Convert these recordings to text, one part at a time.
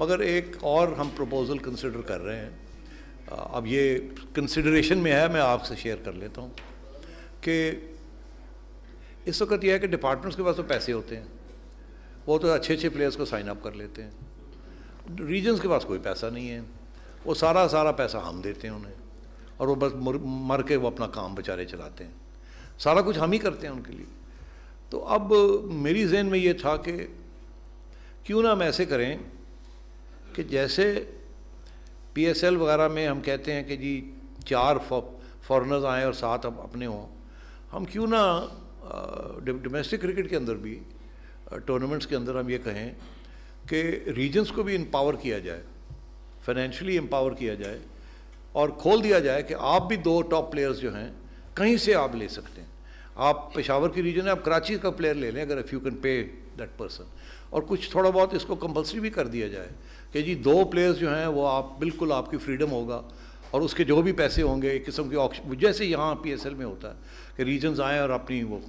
मगर एक और हम प्रपोज़ल कंसिडर कर रहे हैं अब ये कंसिडरेशन में है मैं आपसे शेयर कर लेता हूँ कि इस वक्त यह है कि डिपार्टमेंट्स के पास तो पैसे होते हैं वो तो अच्छे अच्छे प्लेयर्स को साइन अप कर लेते हैं रीजन्स के पास कोई पैसा नहीं है वो सारा सारा पैसा हम देते हैं उन्हें और वो बस मर के वो अपना काम बेचारे चलाते हैं सारा कुछ हम ही करते हैं उनके लिए तो अब मेरी जहन में ये था कि क्यों ना हम ऐसे करें कि जैसे पीएसएल वगैरह में हम कहते हैं कि जी चार फॉरनर्स आएँ और सात अब अपने हों हम क्यों ना डोमेस्टिक क्रिकेट के अंदर भी टूर्नामेंट्स के अंदर हम ये कहें कि रीजन्स को भी एम्पावर किया जाए फाइनेंशली एम्पावर किया जाए और खोल दिया जाए कि आप भी दो टॉप प्लेयर्स जो हैं कहीं से आप ले सकते हैं आप पेशावर की रीजन है आप कराची का प्लेयर ले लें अगर if you can pay that person और कुछ थोड़ा बहुत इसको कंपलसरी भी कर दिया जाए कि जी दो प्लेयर्स जो हैं वो आप बिल्कुल आपकी फ्रीडम होगा और उसके जो भी पैसे होंगे एक किस्म के ऑक्शन जैसे यहाँ पी एस एल में होता है कि रीजन्स आएँ और अपनी वो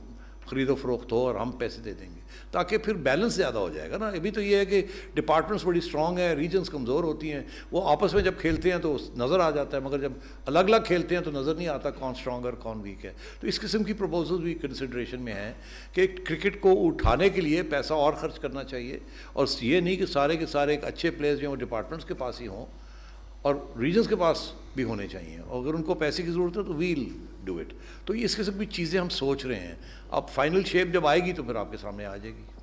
ख़रीदो फरोख्त हो और हम पैसे दे देंगे ताकि फिर बैलेंस ज़्यादा हो जाएगा ना अभी तो ये है कि डिपार्टमेंट्स बड़ी स्ट्रांग है रीजन्स कमज़ोर होती हैं वो आपस में जब खेलते हैं तो नज़र आ जाता है मगर जब अलग अलग खेलते हैं तो नज़र नहीं आता कौन स्ट्रांग है और कौन वीक है तो इस किस्म की प्रपोजल भी कंसिड्रेशन में हैं कि क्रिकेट को उठाने के लिए पैसा और खर्च करना चाहिए और ये नहीं कि सारे के सारे एक अच्छे प्लेयर्स जो हैं डिपार्टमेंट्स के पास ही हों और रीजन्स के पास भी होने चाहिए और अगर उनको पैसे की ज़रूरत है तो व्हील डू इट तो ये इसके सब भी चीज़ें हम सोच रहे हैं अब फाइनल शेप जब आएगी तो फिर आपके सामने आ जाएगी